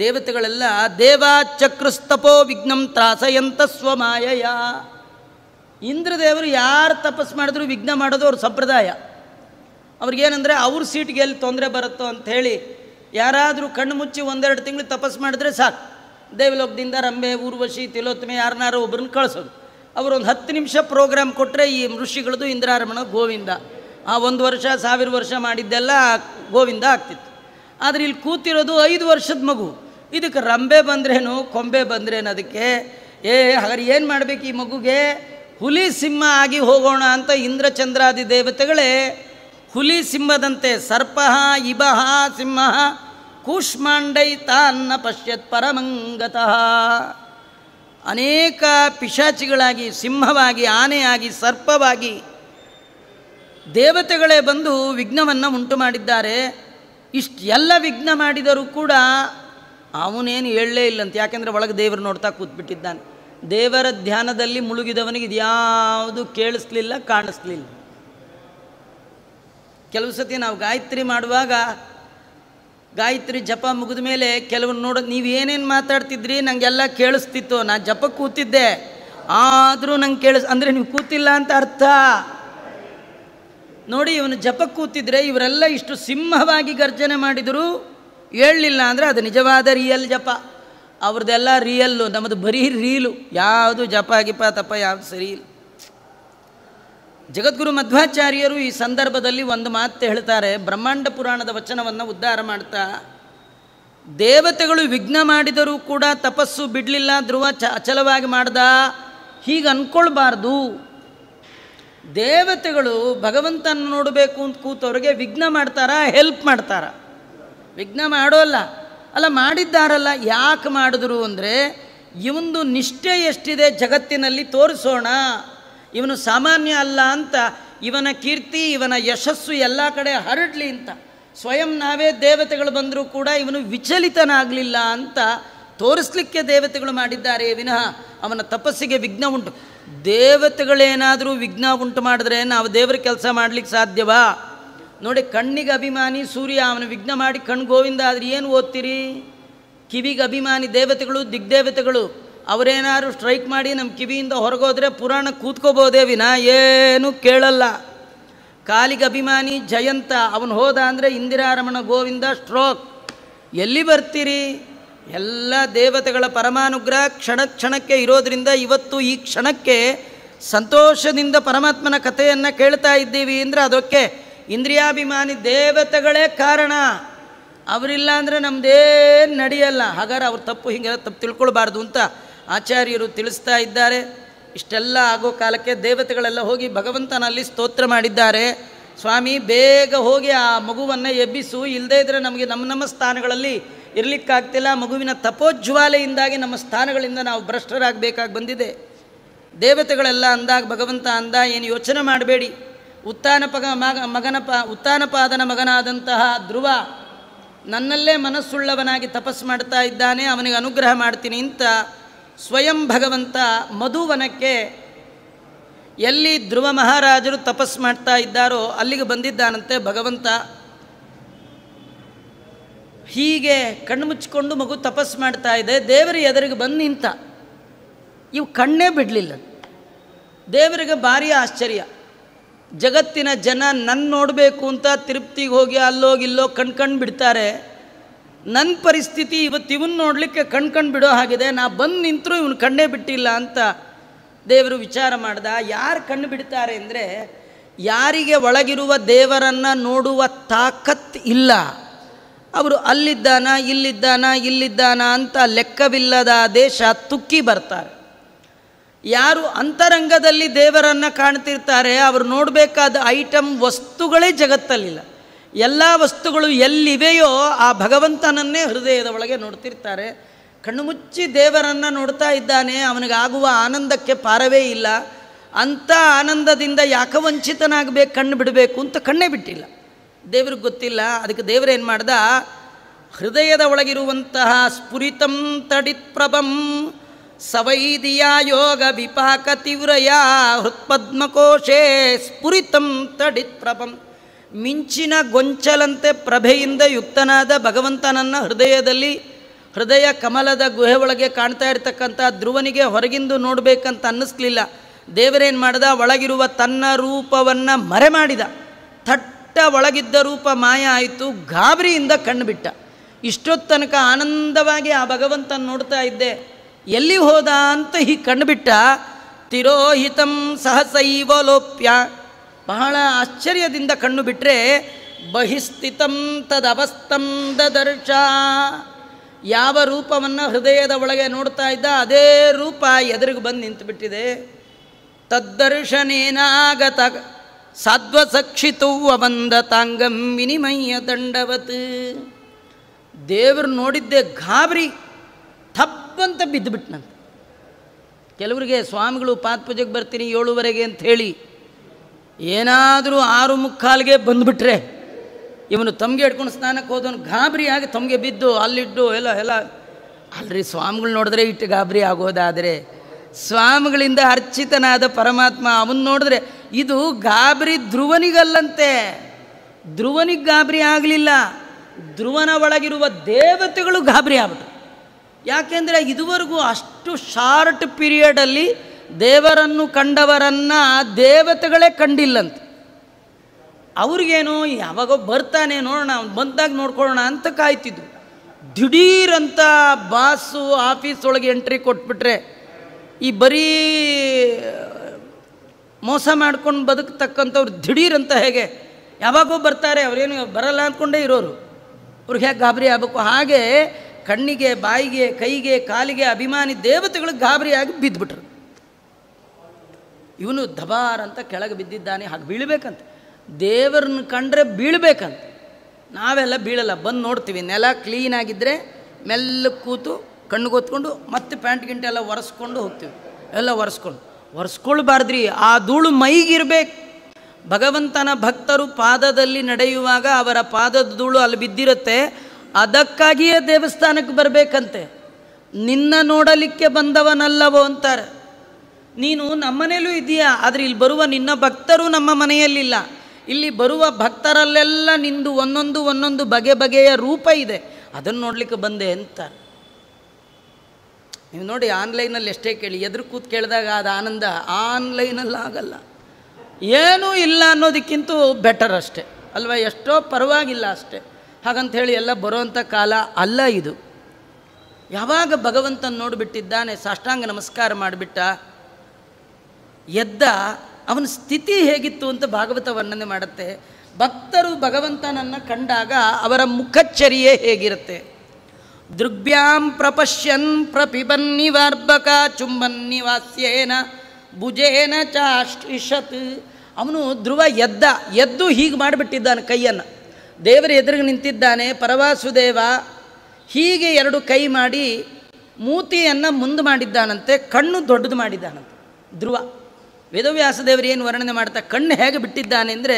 ದೇವತೆಗಳೆಲ್ಲ ದೇವಾ ಚಕ್ರಸ್ತಪೋ ವಿಘ್ನಂ ತ್ರಾಸಯಂತ ಸ್ವಮಾಯಯ ಇಂದ್ರದೇವರು ಯಾರು ತಪಸ್ಸು ಮಾಡಿದ್ರು ವಿಘ್ನ ಮಾಡೋದು ಅವ್ರ ಸಂಪ್ರದಾಯ ಅವ್ರಿಗೇನಂದರೆ ಅವ್ರ ಸೀಟ್ಗೆ ಎಲ್ಲಿ ತೊಂದರೆ ಬರುತ್ತೋ ಹೇಳಿ ಯಾರಾದರೂ ಕಣ್ಣು ಮುಚ್ಚಿ ಒಂದೆರಡು ತಿಂಗಳು ತಪಸ್ಸು ಮಾಡಿದ್ರೆ ಸಾಕು ದೇವಲೋಕದಿಂದ ರಂಬೆ ಊರ್ವಶಿ ತಿಲೋತ್ಮೆ ಯಾರನ್ನಾರು ಒಬ್ರನ್ನ ಕಳಿಸೋದು ಅವರೊಂದು ಹತ್ತು ನಿಮಿಷ ಪ್ರೋಗ್ರಾಮ್ ಕೊಟ್ಟರೆ ಈ ಋಷಿಗಳದು ಇಂದ್ರಾರಮಣ ಗೋವಿಂದ ಆ ಒಂದು ವರ್ಷ ಸಾವಿರ ವರ್ಷ ಮಾಡಿದ್ದೆಲ್ಲ ಗೋವಿಂದ ಆಗ್ತಿತ್ತು ಆದರೆ ಇಲ್ಲಿ ಕೂತಿರೋದು ಐದು ವರ್ಷದ ಮಗು ಇದಕ್ಕೆ ರಂಬೆ ಬಂದ್ರೇನು ಕೊಂಬೆ ಬಂದ್ರೇನು ಅದಕ್ಕೆ ಏ ಹಾಗಾದ್ರೆ ಏನು ಮಾಡಬೇಕು ಈ ಮಗುಗೆ ಹುಲಿ ಸಿಂಹ ಆಗಿ ಹೋಗೋಣ ಅಂತ ಇಂದ್ರಚಂದ್ರಾದಿ ದೇವತೆಗಳೇ ಹುಲಿ ಸಿಂಹದಂತೆ ಸರ್ಪಃ ಇಬಹ ಸಿಂಹ ಕೂಷ್ಮಾಂಡೈ ತಾನ್ನ ಪಶ್ಯತ್ ಪರಮಂಗತಃ ಅನೇಕ ಪಿಶಾಚಿಗಳಾಗಿ ಸಿಂಹವಾಗಿ ಆನೆಯಾಗಿ ಸರ್ಪವಾಗಿ ದೇವತೆಗಳೇ ಬಂದು ವಿಘ್ನವನ್ನು ಉಂಟು ಮಾಡಿದ್ದಾರೆ ಇಷ್ಟೆಲ್ಲ ವಿಘ್ನ ಮಾಡಿದರೂ ಕೂಡ ಅವನೇನು ಹೇಳಲೇ ಇಲ್ಲಂತ ಯಾಕೆಂದರೆ ಒಳಗೆ ದೇವರು ನೋಡ್ತಾ ಕೂತ್ಬಿಟ್ಟಿದ್ದಾನೆ ದೇವರ ಧ್ಯಾನದಲ್ಲಿ ಮುಳುಗಿದವನಿಗೆ ಇದ್ಯಾವುದು ಕೇಳಿಸ್ಲಿಲ್ಲ ಕಾಣಿಸ್ಲಿಲ್ಲ ಕೆಲವು ಸತಿ ನಾವು ಗಾಯತ್ರಿ ಮಾಡುವಾಗ ಗಾಯತ್ರಿ ಜಪ ಮುಗಿದ ಮೇಲೆ ಕೆಲವ್ರು ನೋಡೋ ನೀವು ಏನೇನು ಮಾತಾಡ್ತಿದ್ರಿ ನಂಗೆಲ್ಲ ಕೇಳಿಸ್ತಿತ್ತು ನಾನು ಜಪ ಕೂತಿದ್ದೆ ಆದರೂ ನಂಗೆ ಕೇಳಿಸ್ ಅಂದರೆ ನೀವು ಕೂತಿಲ್ಲ ಅಂತ ಅರ್ಥ ನೋಡಿ ಇವನು ಜಪ ಕೂತಿದ್ರೆ ಇವರೆಲ್ಲ ಇಷ್ಟು ಸಿಂಹವಾಗಿ ಗರ್ಜನೆ ಮಾಡಿದರೂ ಹೇಳಲಿಲ್ಲ ಅಂದರೆ ಅದು ನಿಜವಾದ ರಿಯಲ್ ಜಪ ಅವ್ರದ್ದೆಲ್ಲ ರಿಯಲ್ಲು ನಮ್ಮದು ಬರೀ ರೀಲು ಯಾವುದು ಜಪ ಗಿಪ ತಪ ಯಾವುದು ಸರಿ ಇಲ್ಲ ಜಗದ್ಗುರು ಮಧ್ವಾಚಾರ್ಯರು ಈ ಸಂದರ್ಭದಲ್ಲಿ ಒಂದು ಮಾತು ಹೇಳ್ತಾರೆ ಬ್ರಹ್ಮಾಂಡ ಪುರಾಣದ ವಚನವನ್ನು ಉದ್ಧಾರ ಮಾಡ್ತಾ ದೇವತೆಗಳು ವಿಘ್ನ ಮಾಡಿದರೂ ಕೂಡ ತಪಸ್ಸು ಬಿಡಲಿಲ್ಲ ಧ್ರುವ ಚ ಅಚಲವಾಗಿ ಮಾಡ್ದ ಹೀಗೆ ಅಂದ್ಕೊಳ್ಬಾರ್ದು ದೇವತೆಗಳು ಭಗವಂತನ ನೋಡಬೇಕು ಅಂತ ಕೂತವ್ರಿಗೆ ವಿಘ್ನ ಮಾಡ್ತಾರಾ ಹೆಲ್ಪ್ ಮಾಡ್ತಾರ ವಿಘ್ನ ಮಾಡೋಲ್ಲ ಅಲ್ಲ ಮಾಡಿದ್ದಾರಲ್ಲ ಯಾಕೆ ಮಾಡಿದ್ರು ಅಂದರೆ ಇವನು ನಿಷ್ಠೆ ಎಷ್ಟಿದೆ ಜಗತ್ತಿನಲ್ಲಿ ತೋರಿಸೋಣ ಇವನು ಸಾಮಾನ್ಯ ಅಲ್ಲ ಅಂತ ಇವನ ಕೀರ್ತಿ ಇವನ ಯಶಸ್ಸು ಎಲ್ಲ ಕಡೆ ಹರಡಲಿ ಅಂತ ಸ್ವಯಂ ನಾವೇ ದೇವತೆಗಳು ಬಂದರೂ ಕೂಡ ಇವನು ವಿಚಲಿತನಾಗಲಿಲ್ಲ ಅಂತ ತೋರಿಸ್ಲಿಕ್ಕೆ ದೇವತೆಗಳು ಮಾಡಿದ್ದಾರೆ ವಿನಃ ಅವನ ತಪಸ್ಸಿಗೆ ವಿಘ್ನ ಉಂಟು ದೇವತೆಗಳೇನಾದರೂ ವಿಘ್ನ ಉಂಟು ಮಾಡಿದ್ರೆ ನಾವು ದೇವರ ಕೆಲಸ ಮಾಡಲಿಕ್ಕೆ ಸಾಧ್ಯವಾ ನೋಡಿ ಕಣ್ಣಿಗೆ ಅಭಿಮಾನಿ ಸೂರ್ಯ ಅವನು ವಿಘ್ನ ಮಾಡಿ ಕಣ್ಣು ಗೋವಿಂದ ಆದರೆ ಏನು ಓದ್ತೀರಿ ಕಿವಿಗೆ ಅಭಿಮಾನಿ ದೇವತೆಗಳು ದಿಗ್ದೇವತೆಗಳು ಅವರೇನಾದ್ರು ಸ್ಟ್ರೈಕ್ ಮಾಡಿ ನಮ್ಮ ಕಿವಿಯಿಂದ ಹೊರಗೋದ್ರೆ ಪುರಾಣ ಕೂತ್ಕೋಬೋದೇ ವಿನ ಏನೂ ಕೇಳಲ್ಲ ಕಾಲಿಗೆ ಅಭಿಮಾನಿ ಜಯಂತ ಅವನು ಹೋದ ಅಂದರೆ ಇಂದಿರಾರಮಣ ಗೋವಿಂದ ಸ್ಟ್ರೋಕ್ ಎಲ್ಲಿ ಬರ್ತೀರಿ ಎಲ್ಲ ದೇವತೆಗಳ ಪರಮಾನುಗ್ರಹ ಕ್ಷಣ ಕ್ಷಣಕ್ಕೆ ಇರೋದರಿಂದ ಇವತ್ತು ಈ ಕ್ಷಣಕ್ಕೆ ಸಂತೋಷದಿಂದ ಪರಮಾತ್ಮನ ಕಥೆಯನ್ನು ಕೇಳ್ತಾ ಇದ್ದೀವಿ ಅಂದರೆ ಅದಕ್ಕೆ ಇಂದ್ರಿಯಾಭಿಮಾನಿ ದೇವತೆಗಳೇ ಕಾರಣ ಅವರಿಲ್ಲ ಅಂದರೆ ನಮ್ದೇನು ನಡೆಯಲ್ಲ ಹಾಗಾದ್ರೆ ಅವ್ರು ತಪ್ಪು ಹಿಂಗೆಲ್ಲ ತಪ್ಪು ತಿಳ್ಕೊಳ್ಬಾರ್ದು ಅಂತ ಆಚಾರ್ಯರು ತಿಳಿಸ್ತಾ ಇದ್ದಾರೆ ಇಷ್ಟೆಲ್ಲ ಆಗೋ ಕಾಲಕ್ಕೆ ದೇವತೆಗಳೆಲ್ಲ ಹೋಗಿ ಭಗವಂತನಲ್ಲಿ ಸ್ತೋತ್ರ ಮಾಡಿದ್ದಾರೆ ಸ್ವಾಮಿ ಬೇಗ ಹೋಗಿ ಆ ಮಗುವನ್ನು ಎಬ್ಬಿಸು ಇಲ್ಲದೇ ಇದ್ದರೆ ನಮಗೆ ನಮ್ಮ ನಮ್ಮ ಸ್ಥಾನಗಳಲ್ಲಿ ಇರಲಿಕ್ಕಾಗ್ತಿಲ್ಲ ಮಗುವಿನ ತಪೋಜ್ವಾಲೆಯಿಂದಾಗಿ ನಮ್ಮ ಸ್ಥಾನಗಳಿಂದ ನಾವು ಭ್ರಷ್ಟರಾಗಬೇಕಾಗಿ ಬಂದಿದೆ ದೇವತೆಗಳೆಲ್ಲ ಅಂದಾಗ ಭಗವಂತ ಅಂದ ಏನು ಯೋಚನೆ ಮಾಡಬೇಡಿ ಉತ್ತಾನ ಪಗ ಮಗ ಮಗನ ಪ ಉತ್ತಾನಪಾದನ ಮಗನಾದಂತಹ ಧ್ರುವ ನನ್ನಲ್ಲೇ ಮನಸ್ಸುಳ್ಳವನಾಗಿ ತಪಸ್ಸು ಮಾಡ್ತಾ ಇದ್ದಾನೆ ಅವನಿಗೆ ಅನುಗ್ರಹ ಮಾಡ್ತೀನಿ ಅಂತ ಸ್ವಯಂ ಭಗವಂತ ಮಧುವನಕ್ಕೆ ಎಲ್ಲಿ ಧ್ರುವ ಮಹಾರಾಜರು ತಪಸ್ಸು ಮಾಡ್ತಾ ಇದ್ದಾರೋ ಅಲ್ಲಿಗೆ ಬಂದಿದ್ದಾನಂತೆ ಭಗವಂತ ಹೀಗೆ ಕಣ್ಣು ಮುಚ್ಚಿಕೊಂಡು ಮಗು ತಪಸ್ಸು ಮಾಡ್ತಾ ಇದೆ ದೇವರ ಎದುರಿಗೆ ಬಂದು ನಿಂತ ಇವು ಕಣ್ಣೇ ಬಿಡಲಿಲ್ಲ ದೇವರಿಗೆ ಭಾರಿ ಆಶ್ಚರ್ಯ ಜಗತ್ತಿನ ಜನ ನನ್ನ ನೋಡಬೇಕು ಅಂತ ತಿರುಪ್ತಿಗೆ ಹೋಗಿ ಅಲ್ಲೋಗಿ ಇಲ್ಲೋ ಕಣ್ಕಂಡು ಬಿಡ್ತಾರೆ ನನ್ನ ಪರಿಸ್ಥಿತಿ ಇವತ್ತು ಇವನ್ನ ನೋಡಲಿಕ್ಕೆ ಕಣ್ಕಂಡು ಬಿಡೋ ಹಾಗಿದೆ ನಾ ಬಂದು ನಿಂತರೂ ಇವನು ಕಣ್ಣೇ ಬಿಟ್ಟಿಲ್ಲ ಅಂತ ದೇವರು ವಿಚಾರ ಮಾಡ್ದ ಯಾರು ಕಣ್ಣು ಬಿಡ್ತಾರೆ ಅಂದರೆ ಯಾರಿಗೆ ಒಳಗಿರುವ ದೇವರನ್ನು ನೋಡುವ ತಾಕತ್ ಇಲ್ಲ ಅವರು ಅಲ್ಲಿದ್ದಾನ ಇಲ್ಲಿದ್ದಾನ ಇಲ್ಲಿದ್ದಾನ ಅಂತ ಲೆಕ್ಕವಿಲ್ಲದ ದೇಶ ತುಕ್ಕಿ ಬರ್ತಾರೆ ಯಾರು ಅಂತರಂಗದಲ್ಲಿ ದೇವರನ್ನು ಕಾಣ್ತಿರ್ತಾರೆ ಅವರು ನೋಡಬೇಕಾದ ಐಟಮ್ ವಸ್ತುಗಳೇ ಜಗತ್ತಲ್ಲಿಲ್ಲ ಎಲ್ಲ ವಸ್ತುಗಳು ಎಲ್ಲಿವೆಯೋ ಆ ಭಗವಂತನನ್ನೇ ಹೃದಯದ ಒಳಗೆ ನೋಡ್ತಿರ್ತಾರೆ ಕಣ್ಣು ಮುಚ್ಚಿ ದೇವರನ್ನು ನೋಡ್ತಾ ಇದ್ದಾನೆ ಅವನಿಗಾಗುವ ಆನಂದಕ್ಕೆ ಪಾರವೇ ಇಲ್ಲ ಅಂಥ ಆನಂದದಿಂದ ಯಾಕೆ ಕಣ್ಣು ಬಿಡಬೇಕು ಅಂತ ಕಣ್ಣೇ ಬಿಟ್ಟಿಲ್ಲ ದೇವ್ರಿಗೆ ಗೊತ್ತಿಲ್ಲ ಅದಕ್ಕೆ ದೇವರೇನು ಮಾಡ್ದ ಹೃದಯದ ಒಳಗಿರುವಂತಹ ಸ್ಫುರಿತಂ ತಡಿತ್ ಪ್ರಭಂ ಸವೈದಿಯ ಯೋಗ ವಿಪಾಕ ತೀವ್ರಯ ಹೃತ್ಪದ್ಮಕೋಶೇ ಸ್ಫುರಿತಂ ತಡಿತ್ ಪ್ರಭಂ ಮಿಂಚಿನ ಗೊಂಚಲಂತೆ ಪ್ರಭೆಯಿಂದ ಯುಕ್ತನಾದ ಭಗವಂತನನ್ನು ಹೃದಯದಲ್ಲಿ ಹೃದಯ ಕಮಲದ ಗುಹೆ ಒಳಗೆ ಕಾಣ್ತಾ ಇರತಕ್ಕಂಥ ಧ್ರುವನಿಗೆ ಹೊರಗಿಂದು ನೋಡಬೇಕಂತ ಅನ್ನಿಸ್ಲಿಲ್ಲ ದೇವರೇನು ಮಾಡ್ದ ಒಳಗಿರುವ ತನ್ನ ರೂಪವನ್ನು ಮರೆ ಮಾಡಿದ ಪಟ್ಟ ಒಳಗಿದ್ದ ರೂಪ ಮಾಯ ಆಯಿತು ಗಾಬರಿಯಿಂದ ಕಣ್ಣು ಬಿಟ್ಟ ಇಷ್ಟೊತ್ತು ಆನಂದವಾಗಿ ಆ ಭಗವಂತನ ನೋಡ್ತಾ ಇದ್ದೆ ಎಲ್ಲಿ ಹೋದ ಅಂತ ಈ ಕಣ್ಣು ಬಿಟ್ಟ ತಿರೋಹಿತಂ ಸಹಸೈವಲೋಪ್ಯ ಬಹಳ ಆಶ್ಚರ್ಯದಿಂದ ಕಣ್ಣು ಬಿಟ್ಟರೆ ಬಹಿಸ್ಥಿತಂ ತದವಸ್ತಂ ದದರ್ಶ ಯಾವ ರೂಪವನ್ನು ಹೃದಯದ ಒಳಗೆ ನೋಡ್ತಾ ಇದ್ದ ಅದೇ ರೂಪ ಎದುರಿಗೆ ಬಂದು ನಿಂತುಬಿಟ್ಟಿದೆ ತದ್ದರ್ಶನೇನಾಗತ ಸಾಧ್ವಸಕ್ಷಿತೌ ಅಬಂಧ ತಾಂಗಂ ವಿನಿಮಯ ದಂಡವತ್ ದೇವರು ನೋಡಿದ್ದೆ ಗಾಬರಿ ಥಪ್ಪಂತ ಬಿದ್ದುಬಿಟ್ನಂತ ಕೆಲವರಿಗೆ ಸ್ವಾಮಿಗಳು ಪಾತ್ ಪೂಜೆಗೆ ಬರ್ತೀನಿ ಏಳುವರೆಗೆ ಹೇಳಿ ಏನಾದರೂ ಆರು ಮುಕ್ಕಾಲ್ಗೆ ಬಂದುಬಿಟ್ರೆ ಇವನು ತಮಗೆ ಇಟ್ಕೊಂಡು ಸ್ನಾನಕ್ಕೆ ಹೋದವನು ಗಾಬರಿ ಆಗಿ ತಮಗೆ ಬಿದ್ದು ಅಲ್ಲಿಟ್ಟು ಎಲ್ಲ ಎಲ್ಲ ಅಲ್ರಿ ಸ್ವಾಮಿಗಳು ನೋಡಿದ್ರೆ ಇಟ್ಟು ಗಾಬರಿ ಆಗೋದಾದರೆ ಸ್ವಾಮಿಗಳಿಂದ ಅರ್ಚಿತನಾದ ಪರಮಾತ್ಮ ಅವನು ನೋಡಿದ್ರೆ ಇದು ಗಾಬರಿ ಧ್ರುವನಿಗಲ್ಲಂತೆ ಧ್ರುವನಿಗೆ ಗಾಬರಿ ಆಗಲಿಲ್ಲ ಧ್ರುವನ ಒಳಗಿರುವ ದೇವತೆಗಳು ಗಾಬರಿ ಆಗ್ಬಿಟ್ರು ಯಾಕೆಂದರೆ ಇದುವರೆಗೂ ಅಷ್ಟು ಶಾರ್ಟ್ ಪೀರಿಯಡಲ್ಲಿ ದೇವರನ್ನು ಕಂಡವರನ್ನು ದೇವತೆಗಳೇ ಕಂಡಿಲ್ಲಂತೆ ಅವ್ರಿಗೇನು ಯಾವಾಗ ಬರ್ತಾನೆ ನೋಡೋಣ ಬಂದಾಗ ನೋಡ್ಕೊಳ್ಳೋಣ ಅಂತ ಕಾಯ್ತಿದ್ರು ದಿಢೀರಂತ ಬಾಸು ಆಫೀಸ್ ಒಳಗೆ ಎಂಟ್ರಿ ಕೊಟ್ಬಿಟ್ರೆ ಈ ಬರೀ ಮೋಸ ಮಾಡ್ಕೊಂಡು ಬದುಕ್ತಕ್ಕಂಥವ್ರು ದಿಢೀರಂತ ಹೇಗೆ ಯಾವಾಗೂ ಬರ್ತಾರೆ ಅವರೇನು ಬರಲ್ಲ ಅಂದ್ಕೊಂಡೇ ಇರೋರು ಅವ್ರಿಗೆ ಹೇಗೆ ಗಾಬರಿ ಆಗಬೇಕು ಹಾಗೆ ಕಣ್ಣಿಗೆ ಬಾಯಿಗೆ ಕೈಗೆ ಕಾಲಿಗೆ ಅಭಿಮಾನಿ ದೇವತೆಗಳು ಗಾಬರಿಯಾಗಿ ಬಿದ್ದುಬಿಟ್ರು ಇವನು ದಬಾರ್ ಅಂತ ಕೆಳಗೆ ಬಿದ್ದಿದ್ದಾನೆ ಹಾಗೆ ಬೀಳಬೇಕಂತ ದೇವ್ರನ್ನ ಕಂಡ್ರೆ ಬೀಳಬೇಕಂತ ನಾವೆಲ್ಲ ಬೀಳಲ್ಲ ಬಂದು ನೋಡ್ತೀವಿ ನೆಲ ಕ್ಲೀನಾಗಿದ್ದರೆ ಮೆಲ್ಲ ಕೂತು ಕಣ್ಣು ಗೊತ್ಕೊಂಡು ಮತ್ತೆ ಪ್ಯಾಂಟ್ ಗಿಂಟೆಲ್ಲ ಒರೆಸ್ಕೊಂಡು ಹೋಗ್ತೀವಿ ಎಲ್ಲ ಒರೆಸ್ಕೊಂಡು ಒರೆಸ್ಕೊಳ್ಬಾರ್ದ್ರಿ ಆ ಧೂಳು ಮೈಗಿರ್ಬೇಕು ಭಗವಂತನ ಭಕ್ತರು ಪಾದದಲ್ಲಿ ನಡೆಯುವಾಗ ಅವರ ಪಾದದ ಧೂಳು ಅಲ್ಲಿ ಬಿದ್ದಿರುತ್ತೆ ಅದಕ್ಕಾಗಿಯೇ ದೇವಸ್ಥಾನಕ್ಕೆ ಬರಬೇಕಂತೆ ನಿನ್ನ ನೋಡಲಿಕ್ಕೆ ಬಂದವನಲ್ಲವೋ ಅಂತಾರೆ ನೀನು ನಮ್ಮನೇಲೂ ಇದೆಯಾ ಆದರೆ ಇಲ್ಲಿ ಬರುವ ನಿನ್ನ ಭಕ್ತರು ನಮ್ಮ ಮನೆಯಲ್ಲಿಲ್ಲ ಇಲ್ಲಿ ಬರುವ ಭಕ್ತರಲ್ಲೆಲ್ಲ ನಿಂದು ಒಂದೊಂದು ಒಂದೊಂದು ಬಗೆ ಬಗೆಯ ರೂಪ ಇದೆ ಅದನ್ನು ನೋಡಲಿಕ್ಕೆ ಬಂದೆ ಅಂತಾರೆ ನೀವು ನೋಡಿ ಆನ್ಲೈನಲ್ಲಿ ಎಷ್ಟೇ ಕೇಳಿ ಎದುರು ಕೂತು ಕೇಳಿದಾಗ ಅದು ಆನಂದ ಆನ್ಲೈನಲ್ಲಿ ಆಗಲ್ಲ ಏನೂ ಇಲ್ಲ ಅನ್ನೋದಕ್ಕಿಂತ ಬೆಟರ್ ಅಷ್ಟೇ ಅಲ್ವಾ ಎಷ್ಟೋ ಪರವಾಗಿಲ್ಲ ಅಷ್ಟೇ ಹಾಗಂತ ಹೇಳಿ ಎಲ್ಲ ಬರೋವಂಥ ಕಾಲ ಅಲ್ಲ ಇದು ಯಾವಾಗ ಭಗವಂತನ ನೋಡಿಬಿಟ್ಟಿದ್ದಾನೆ ಸಾಷ್ಟಾಂಗ ನಮಸ್ಕಾರ ಮಾಡಿಬಿಟ್ಟ ಎದ್ದ ಅವನ ಸ್ಥಿತಿ ಹೇಗಿತ್ತು ಅಂತ ಭಾಗವತ ವರ್ಣನೆ ಮಾಡುತ್ತೆ ಭಕ್ತರು ಭಗವಂತನನ್ನು ಕಂಡಾಗ ಅವರ ಮುಖಚ್ಚರಿಯೇ ಹೇಗಿರುತ್ತೆ ದೃಗ್ಭ್ಯಾಂ ಪ್ರಪಶ್ಯನ್ ಚುಂಬನ್ನಿ ಚುಂಬನ್ನಿವಾಸ್ಯೇನ ಭುಜೇನ ಚಾಷ್ಟಿಷತ್ ಅವನು ಧ್ರುವ ಎದ್ದ ಎದ್ದು ಹೀಗೆ ಮಾಡಿಬಿಟ್ಟಿದ್ದಾನೆ ಕೈಯನ್ನು ದೇವರ ಎದುರಿಗೆ ನಿಂತಿದ್ದಾನೆ ಪರವಾಸುದೇವ ಹೀಗೆ ಎರಡು ಕೈ ಮಾಡಿ ಮೂತಿಯನ್ನು ಮುಂದೆ ಮಾಡಿದ್ದಾನಂತೆ ಕಣ್ಣು ದೊಡ್ಡದು ಮಾಡಿದ್ದಾನಂತೆ ಧ್ರುವ ವೇದವ್ಯಾಸ ದೇವರು ಏನು ವರ್ಣನೆ ಮಾಡ್ತಾ ಕಣ್ಣು ಹೇಗೆ ಬಿಟ್ಟಿದ್ದಾನೆ ಅಂದರೆ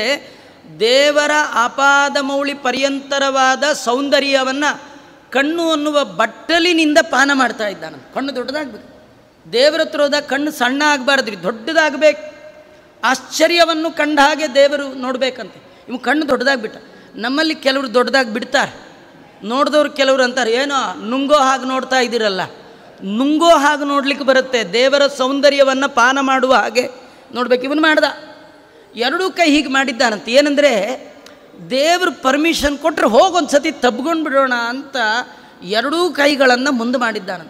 ದೇವರ ಅಪಾದ ಮೌಳಿ ಪರ್ಯಂತರವಾದ ಸೌಂದರ್ಯವನ್ನು ಕಣ್ಣು ಅನ್ನುವ ಬಟ್ಟಲಿನಿಂದ ಪಾನ ಮಾಡ್ತಾ ಇದ್ದಾನೆ ಕಣ್ಣು ದೊಡ್ಡದಾಗಬೇಕು ದೇವರ ಹತ್ರ ಹೋದಾಗ ಕಣ್ಣು ಸಣ್ಣ ಆಗಬಾರ್ದು ದೊಡ್ಡದಾಗಬೇಕು ಆಶ್ಚರ್ಯವನ್ನು ಕಂಡ ಹಾಗೆ ದೇವರು ನೋಡಬೇಕಂತೆ ಇವು ಕಣ್ಣು ಬಿಟ್ಟ ನಮ್ಮಲ್ಲಿ ಕೆಲವರು ದೊಡ್ಡದಾಗಿ ಬಿಡ್ತಾರೆ ನೋಡಿದವ್ರು ಕೆಲವರು ಅಂತಾರೆ ಏನೋ ನುಂಗೋ ಹಾಗೆ ನೋಡ್ತಾ ಇದ್ದೀರಲ್ಲ ನುಂಗೋ ಹಾಗೆ ನೋಡಲಿಕ್ಕೆ ಬರುತ್ತೆ ದೇವರ ಸೌಂದರ್ಯವನ್ನು ಪಾನ ಮಾಡುವ ಹಾಗೆ ನೋಡಬೇಕು ಇವನು ಮಾಡ್ದ ಎರಡೂ ಕೈ ಹೀಗೆ ಮಾಡಿದ್ದಾನಂತೆ ಏನಂದರೆ ದೇವರು ಪರ್ಮಿಷನ್ ಕೊಟ್ಟರೆ ಹೋಗೊಂದು ಸತಿ ತಬ್ಕೊಂಡು ಬಿಡೋಣ ಅಂತ ಎರಡೂ ಕೈಗಳನ್ನು ಮುಂದೆ ಮಾಡಿದ್ದಾನೆ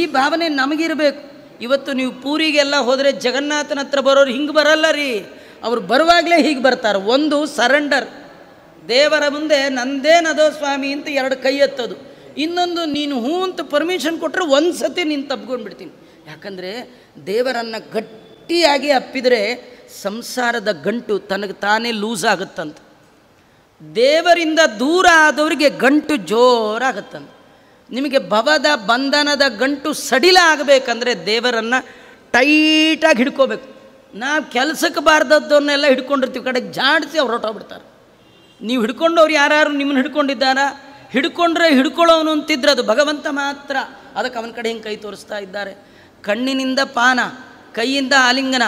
ಈ ಭಾವನೆ ನಮಗಿರಬೇಕು ಇವತ್ತು ನೀವು ಪೂರಿಗೆಲ್ಲ ಹೋದರೆ ಜಗನ್ನಾಥನ ಹತ್ರ ಬರೋರು ಹಿಂಗೆ ಬರಲ್ಲ ರೀ ಅವ್ರು ಬರುವಾಗಲೇ ಹೀಗೆ ಬರ್ತಾರೆ ಒಂದು ಸರೆಂಡರ್ ದೇವರ ಮುಂದೆ ನಂದೇನದೋ ಸ್ವಾಮಿ ಅಂತ ಎರಡು ಕೈ ಎತ್ತೋದು ಇನ್ನೊಂದು ನೀನು ಹೂ ಅಂತ ಪರ್ಮಿಷನ್ ಕೊಟ್ಟರೆ ಒಂದು ಸತಿ ನೀನು ಬಿಡ್ತೀನಿ ಯಾಕಂದರೆ ದೇವರನ್ನು ಗಟ್ಟಿಯಾಗಿ ಅಪ್ಪಿದರೆ ಸಂಸಾರದ ಗಂಟು ತನಗೆ ತಾನೇ ಲೂಸ್ ಆಗುತ್ತಂತ ದೇವರಿಂದ ದೂರ ಆದವರಿಗೆ ಗಂಟು ಜೋರಾಗತ್ತಂತೆ ನಿಮಗೆ ಭವದ ಬಂಧನದ ಗಂಟು ಸಡಿಲ ಆಗಬೇಕಂದ್ರೆ ದೇವರನ್ನು ಟೈಟಾಗಿ ಹಿಡ್ಕೋಬೇಕು ನಾವು ಕೆಲಸಕ್ಕೆ ಬಾರ್ದದ್ದನ್ನೆಲ್ಲ ಹಿಡ್ಕೊಂಡಿರ್ತೀವಿ ಕಡೆ ಜಾಡಿಸಿ ಅವ್ರು ಹೊರಟೋಗ್ಬಿಡ್ತಾರೆ ನೀವು ಹಿಡ್ಕೊಂಡವ್ರು ಯಾರು ನಿಮ್ಮನ್ನು ಹಿಡ್ಕೊಂಡಿದ್ದಾರ ಹಿಡ್ಕೊಂಡ್ರೆ ಹಿಡ್ಕೊಳ್ಳೋನು ಅಂತಿದ್ರೆ ಅದು ಭಗವಂತ ಮಾತ್ರ ಅದಕ್ಕೆ ಅವನ ಕಡೆ ಹಿಂಗೆ ಕೈ ತೋರಿಸ್ತಾ ಇದ್ದಾರೆ ಕಣ್ಣಿನಿಂದ ಪಾನ ಕೈಯಿಂದ ಆಲಿಂಗನ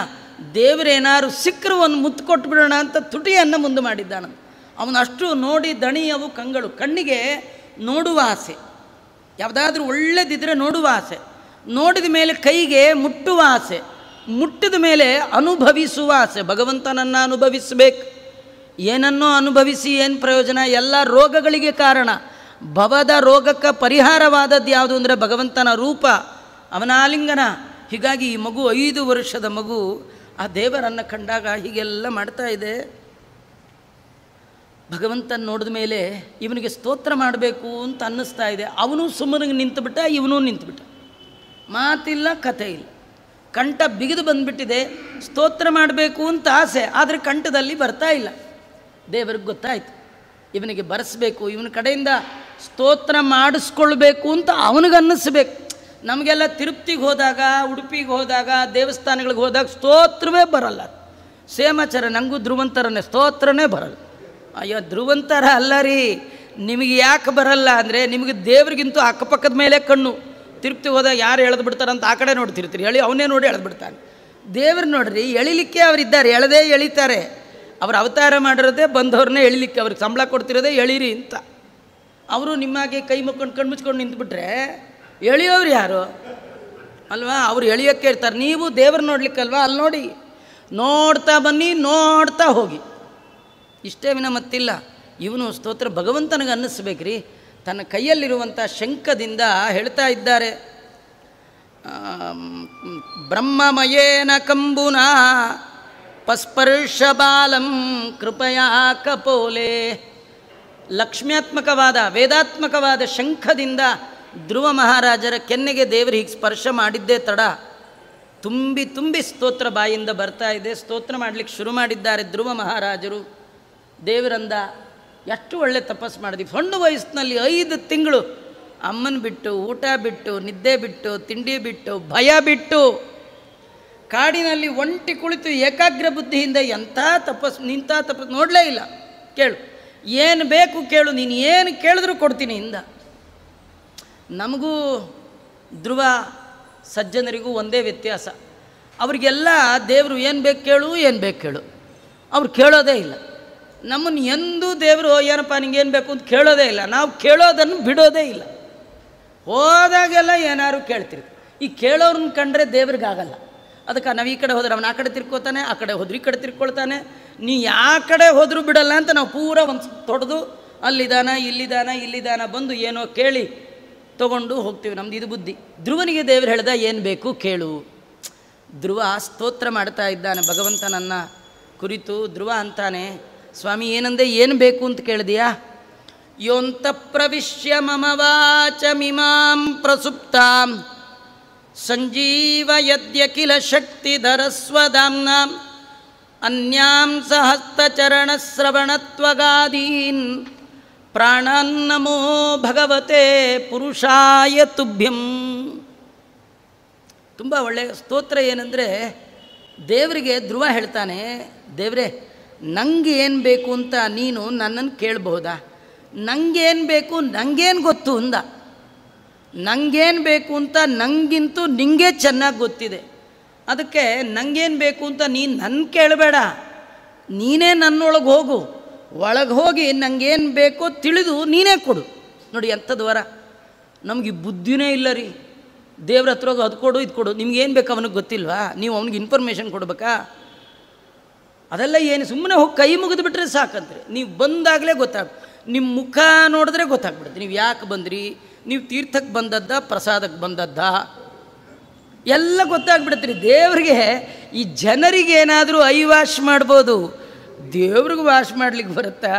ದೇವರೇನಾರು ಸಿಕ್ಕರು ಒಂದು ಮುತ್ತು ಕೊಟ್ಬಿಡೋಣ ಅಂತ ತುಟಿಯನ್ನು ಮುಂದೆ ಮಾಡಿದ್ದಾನಂತ ಅವನಷ್ಟು ನೋಡಿ ದಣಿಯವು ಕಂಗಳು ಕಣ್ಣಿಗೆ ನೋಡುವ ಆಸೆ ಯಾವುದಾದ್ರೂ ಒಳ್ಳೆದಿದ್ರೆ ನೋಡುವ ಆಸೆ ನೋಡಿದ ಮೇಲೆ ಕೈಗೆ ಮುಟ್ಟುವ ಆಸೆ ಮುಟ್ಟಿದ ಮೇಲೆ ಅನುಭವಿಸುವ ಆಸೆ ಭಗವಂತನನ್ನು ಅನುಭವಿಸಬೇಕು ಏನನ್ನೋ ಅನುಭವಿಸಿ ಏನು ಪ್ರಯೋಜನ ಎಲ್ಲ ರೋಗಗಳಿಗೆ ಕಾರಣ ಭವದ ರೋಗಕ್ಕೆ ಪರಿಹಾರವಾದದ್ದು ಯಾವುದು ಅಂದರೆ ಭಗವಂತನ ರೂಪ ಅವನ ಆಲಿಂಗನ ಹೀಗಾಗಿ ಈ ಮಗು ಐದು ವರ್ಷದ ಮಗು ಆ ದೇವರನ್ನು ಕಂಡಾಗ ಹೀಗೆಲ್ಲ ಮಾಡ್ತಾ ಇದೆ ಭಗವಂತನ ನೋಡಿದ ಮೇಲೆ ಇವನಿಗೆ ಸ್ತೋತ್ರ ಮಾಡಬೇಕು ಅಂತ ಅನ್ನಿಸ್ತಾ ಇದೆ ಅವನು ಸುಮ್ಮನಿಗೆ ನಿಂತುಬಿಟ್ಟ ಇವನು ನಿಂತುಬಿಟ್ಟ ಮಾತಿಲ್ಲ ಕಥೆ ಇಲ್ಲ ಕಂಠ ಬಿಗಿದು ಬಂದುಬಿಟ್ಟಿದೆ ಸ್ತೋತ್ರ ಮಾಡಬೇಕು ಅಂತ ಆಸೆ ಆದರೆ ಕಂಠದಲ್ಲಿ ಬರ್ತಾ ಇಲ್ಲ ದೇವರಿಗೆ ಗೊತ್ತಾಯಿತು ಇವನಿಗೆ ಬರೆಸ್ಬೇಕು ಇವನ ಕಡೆಯಿಂದ ಸ್ತೋತ್ರ ಮಾಡಿಸ್ಕೊಳ್ಬೇಕು ಅಂತ ಅವನಿಗನ್ನಿಸ್ಬೇಕು ನಮಗೆಲ್ಲ ತಿರುಪ್ತಿಗೆ ಹೋದಾಗ ಉಡುಪಿಗೆ ಹೋದಾಗ ದೇವಸ್ಥಾನಗಳಿಗೆ ಹೋದಾಗ ಸ್ತೋತ್ರವೇ ಬರಲ್ಲ ಸೇಮಾಚಾರ ನನಗೂ ಧ್ರುವಂತರನೇ ಸ್ತೋತ್ರನೇ ಬರಲ್ಲ ಅಯ್ಯೋ ಧ್ರುವಂತರ ಅಲ್ಲ ರೀ ನಿಮಗೆ ಯಾಕೆ ಬರಲ್ಲ ಅಂದರೆ ನಿಮಗೆ ದೇವ್ರಿಗಿಂತೂ ಅಕ್ಕಪಕ್ಕದ ಮೇಲೆ ಕಣ್ಣು ತಿರುಪ್ತಿ ಹೋದಾಗ ಯಾರು ಎಳೆದು ಬಿಡ್ತಾರಂತ ಆ ಕಡೆ ನೋಡ್ತಿರ್ತೀರಿ ಹೇಳಿ ಅವನೇ ನೋಡಿ ಎಳೆದು ಬಿಡ್ತಾನೆ ದೇವ್ರು ನೋಡ್ರಿ ಎಳಿಲಿಕ್ಕೆ ಇದ್ದಾರೆ ಎಳೆದೇ ಎಳಿತಾರೆ ಅವ್ರು ಅವತಾರ ಮಾಡಿರೋದೇ ಬಂದವ್ರನ್ನೇ ಎಳಿಲಿಕ್ಕೆ ಅವ್ರಿಗೆ ಸಂಬಳ ಕೊಡ್ತಿರೋದೇ ಎಳಿರಿ ಅಂತ ಅವರು ನಿಮ್ಮಾಗೆ ಕೈ ಮುಕ್ಕೊಂಡು ಕಣ್ಣು ನಿಂತುಬಿಟ್ರೆ ಎಳಿಯೋರು ಯಾರು ಅಲ್ವಾ ಅವ್ರು ಎಳಿಯೋಕ್ಕೆ ಇರ್ತಾರೆ ನೀವು ದೇವ್ರು ನೋಡ್ಲಿಕ್ಕಲ್ವಾ ಅಲ್ಲಿ ನೋಡಿ ನೋಡ್ತಾ ಬನ್ನಿ ನೋಡ್ತಾ ಹೋಗಿ ಇಷ್ಟೇ ವಿನ ಮತ್ತಿಲ್ಲ ಇವನು ಸ್ತೋತ್ರ ಭಗವಂತನಿಗೆ ಅನ್ನಿಸ್ಬೇಕ್ರಿ ತನ್ನ ಕೈಯಲ್ಲಿರುವಂಥ ಶಂಕದಿಂದ ಹೇಳ್ತಾ ಇದ್ದಾರೆ ಬ್ರಹ್ಮಮಯೇನ ಕಂಬುನಾ ಪಸ್ಪರ್ಶ ಬಾಲಂ ಕೃಪಯಾ ಕಪೋಲೆ ಲಕ್ಷ್ಮ್ಯಾತ್ಮಕವಾದ ವೇದಾತ್ಮಕವಾದ ಶಂಖದಿಂದ ಧ್ರುವ ಮಹಾರಾಜರ ಕೆನ್ನೆಗೆ ದೇವರು ಸ್ಪರ್ಶ ಮಾಡಿದ್ದೇ ತಡ ತುಂಬಿ ತುಂಬಿ ಸ್ತೋತ್ರ ಬಾಯಿಂದ ಬರ್ತಾ ಇದೆ ಸ್ತೋತ್ರ ಮಾಡಲಿಕ್ಕೆ ಶುರು ಮಾಡಿದ್ದಾರೆ ಧ್ರುವ ಮಹಾರಾಜರು ದೇವರಂದ ಎಷ್ಟು ಒಳ್ಳೆ ತಪಸ್ಸು ಮಾಡಿದ್ವಿ ಸಣ್ಣ ವಯಸ್ಸಿನಲ್ಲಿ ಐದು ತಿಂಗಳು ಅಮ್ಮನ ಬಿಟ್ಟು ಊಟ ಬಿಟ್ಟು ನಿದ್ದೆ ಬಿಟ್ಟು ತಿಂಡಿ ಬಿಟ್ಟು ಭಯ ಬಿಟ್ಟು ಕಾಡಿನಲ್ಲಿ ಒಂಟಿ ಕುಳಿತು ಏಕಾಗ್ರ ಬುದ್ಧಿಯಿಂದ ಎಂಥ ತಪಸ್ಸು ನಿಂತ ತಪಸ್ಸು ನೋಡಲೇ ಇಲ್ಲ ಕೇಳು ಏನು ಬೇಕು ಕೇಳು ನೀನು ಏನು ಕೇಳಿದ್ರು ಕೊಡ್ತೀನಿ ಇಂದ ನಮಗೂ ಧ್ರುವ ಸಜ್ಜನರಿಗೂ ಒಂದೇ ವ್ಯತ್ಯಾಸ ಅವರಿಗೆಲ್ಲ ದೇವರು ಏನು ಬೇಕು ಕೇಳು ಏನು ಬೇಕು ಕೇಳು ಅವ್ರು ಕೇಳೋದೇ ಇಲ್ಲ ನಮ್ಮನ್ನು ಎಂದೂ ದೇವರು ಏನಪ್ಪ ನಿಂಗೇನು ಬೇಕು ಅಂತ ಕೇಳೋದೇ ಇಲ್ಲ ನಾವು ಕೇಳೋದನ್ನು ಬಿಡೋದೇ ಇಲ್ಲ ಹೋದಾಗೆಲ್ಲ ಏನಾದ್ರು ಕೇಳ್ತಿರಿ ಈ ಕೇಳೋರನ್ನ ಕಂಡ್ರೆ ದೇವ್ರಿಗಾಗಲ್ಲ ಅದಕ್ಕೆ ನಾವು ಈ ಕಡೆ ಹೋದ್ರೆ ಅವ್ನು ಆ ಕಡೆ ತಿರ್ಕೋತಾನೆ ಆ ಕಡೆ ಹೋದ್ರೆ ಈ ಕಡೆ ತಿರ್ಕೊಳ್ತಾನೆ ನೀ ಯಾವ ಕಡೆ ಹೋದರೂ ಬಿಡಲ್ಲ ಅಂತ ನಾವು ಪೂರ ಒಂದು ತೊಡೆದು ಅಲ್ಲಿದಾನ ಇಲ್ಲಿದಾನ ಇಲ್ಲಿದಾನ ಬಂದು ಏನೋ ಕೇಳಿ ತೊಗೊಂಡು ಹೋಗ್ತೀವಿ ನಮ್ದು ಇದು ಬುದ್ಧಿ ಧ್ರುವನಿಗೆ ದೇವ್ರು ಹೇಳ್ದ ಏನು ಬೇಕು ಕೇಳು ಧ್ರುವ ಸ್ತೋತ್ರ ಮಾಡ್ತಾ ಇದ್ದಾನೆ ಭಗವಂತನನ್ನು ಕುರಿತು ಧ್ರುವ ಅಂತಾನೆ ಸ್ವಾಮಿ ಏನಂದೆ ಏನು ಬೇಕು ಅಂತ ಕೇಳಿದೆಯಾ ಯೋಂತ ಪ್ರವಿಶ್ಯ ಪ್ರಸುಪ್ತ ಸಂಜೀವ ಪ್ರಸುಪ್ತಾಂ ಶಕ್ತಿ ಶಕ್ತಿಧರಸ್ವದಾಂನ ಅನ್ಯಾಂ ಸಹಸ್ತಚರಣಶ್ರವಣತ್ವಗಾದೀನ್ ನಮೋ ಭಗವತೆ ಪುರುಷಾಯ ತುಭ್ಯಂ ತುಂಬ ಒಳ್ಳೆಯ ಸ್ತೋತ್ರ ಏನಂದರೆ ದೇವರಿಗೆ ಧ್ರುವ ಹೇಳ್ತಾನೆ ದೇವರೇ ನಂಗೆ ಏನು ಬೇಕು ಅಂತ ನೀನು ನನ್ನನ್ನು ಕೇಳಬಹುದಾ ನನಗೇನು ಬೇಕು ನನಗೇನು ಗೊತ್ತು ಅಂದ ನನಗೇನು ಬೇಕು ಅಂತ ನನಗಿಂತೂ ನಿಂಗೆ ಚೆನ್ನಾಗಿ ಗೊತ್ತಿದೆ ಅದಕ್ಕೆ ನನಗೇನು ಬೇಕು ಅಂತ ನೀನು ನನ್ನ ಕೇಳಬೇಡ ನೀನೇ ನನ್ನೊಳಗೆ ಹೋಗು ಒಳಗೆ ಹೋಗಿ ನನಗೇನು ಬೇಕೋ ತಿಳಿದು ನೀನೇ ಕೊಡು ನೋಡಿ ಎಂಥದ್ದು ವರ ನಮಗೆ ಬುದ್ಧಿನೇ ಇಲ್ಲ ರೀ ದೇವ್ರ ಹತ್ರ ಹೋಗಿ ಅದು ಕೊಡು ಇದು ಕೊಡು ನಿಮ್ಗೇನು ಬೇಕು ಅವನಿಗೆ ಗೊತ್ತಿಲ್ವಾ ನೀವು ಅವ್ನಿಗೆ ಇನ್ಫಾರ್ಮೇಷನ್ ಕೊಡಬೇಕಾ ಅದೆಲ್ಲ ಏನು ಸುಮ್ಮನೆ ಹೋಗಿ ಕೈ ಮುಗಿದು ಬಿಟ್ಟರೆ ಸಾಕಂತ್ರಿ ನೀವು ಬಂದಾಗಲೇ ಗೊತ್ತಾಗ ನಿಮ್ಮ ಮುಖ ನೋಡಿದ್ರೆ ಗೊತ್ತಾಗ್ಬಿಡುತ್ತೆ ನೀವು ಯಾಕೆ ಬಂದ್ರಿ ನೀವು ತೀರ್ಥಕ್ಕೆ ಬಂದದ್ದ ಪ್ರಸಾದಕ್ಕೆ ಬಂದದ್ದ ಎಲ್ಲ ರೀ ದೇವರಿಗೆ ಈ ಜನರಿಗೆ ಏನಾದರೂ ಐ ವಾಶ್ ಮಾಡ್ಬೋದು ದೇವ್ರಿಗೆ ವಾಶ್ ಮಾಡ್ಲಿಕ್ಕೆ ಬರುತ್ತಾ